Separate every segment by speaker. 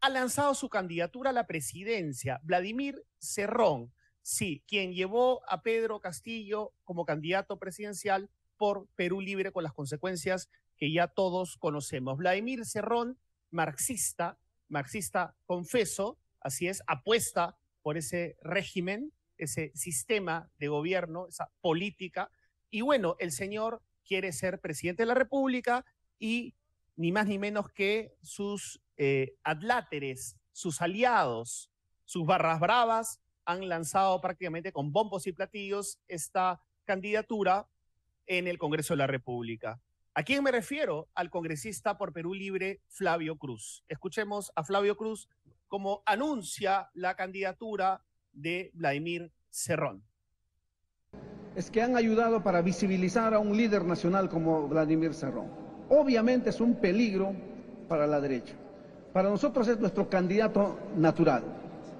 Speaker 1: ha lanzado su candidatura a la presidencia, Vladimir Cerrón, sí, quien llevó a Pedro Castillo como candidato presidencial por Perú Libre con las consecuencias que ya todos conocemos. Vladimir Cerrón, marxista, marxista confeso, así es, apuesta por ese régimen, ese sistema de gobierno, esa política. Y bueno, el señor quiere ser presidente de la República y ni más ni menos que sus eh, adláteres, sus aliados, sus barras bravas, han lanzado prácticamente con bombos y platillos esta candidatura en el Congreso de la República. ¿A quién me refiero? Al congresista por Perú Libre, Flavio Cruz. Escuchemos a Flavio Cruz como anuncia la candidatura de Vladimir Cerrón.
Speaker 2: Es que han ayudado para visibilizar a un líder nacional como Vladimir Cerrón. Obviamente es un peligro para la derecha para nosotros es nuestro candidato natural.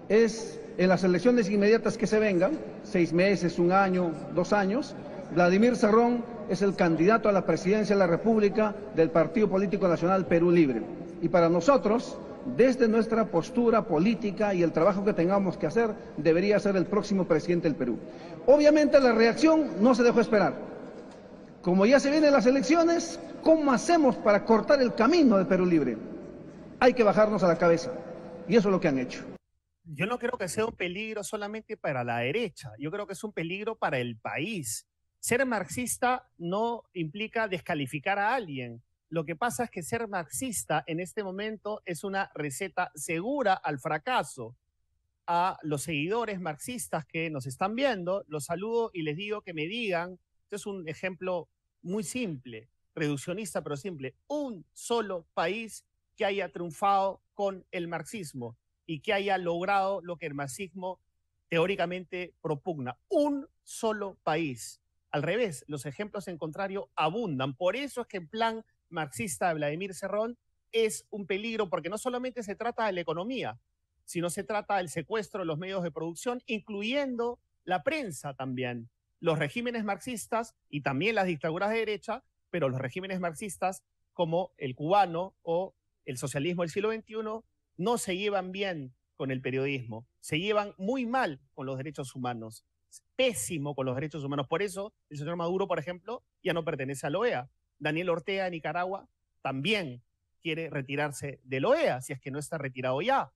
Speaker 2: Es en las elecciones inmediatas que se vengan, seis meses, un año, dos años, Vladimir Serrón es el candidato a la presidencia de la República del Partido Político Nacional Perú Libre. Y para nosotros, desde nuestra postura política y el trabajo que tengamos que hacer, debería ser el próximo presidente del Perú. Obviamente la reacción no se dejó esperar. Como ya se vienen las elecciones, ¿cómo hacemos para cortar el camino de Perú Libre? Hay que bajarnos a la cabeza. Y eso es lo que han hecho.
Speaker 1: Yo no creo que sea un peligro solamente para la derecha, yo creo que es un peligro para el país. Ser marxista no implica descalificar a alguien. Lo que pasa es que ser marxista en este momento es una receta segura al fracaso. A los seguidores marxistas que nos están viendo, los saludo y les digo que me digan, este es un ejemplo muy simple, reduccionista pero simple, un solo país que haya triunfado con el marxismo y que haya logrado lo que el marxismo teóricamente propugna. Un solo país. Al revés, los ejemplos en contrario abundan. Por eso es que el plan marxista de Vladimir Cerrón es un peligro, porque no solamente se trata de la economía, sino se trata del secuestro de los medios de producción, incluyendo la prensa también. Los regímenes marxistas y también las dictaduras de derecha, pero los regímenes marxistas como el cubano o el socialismo del siglo XXI no se llevan bien con el periodismo, se llevan muy mal con los derechos humanos, pésimo con los derechos humanos. Por eso el señor Maduro, por ejemplo, ya no pertenece a la OEA. Daniel Ortega de Nicaragua también quiere retirarse de la OEA, si es que no está retirado ya.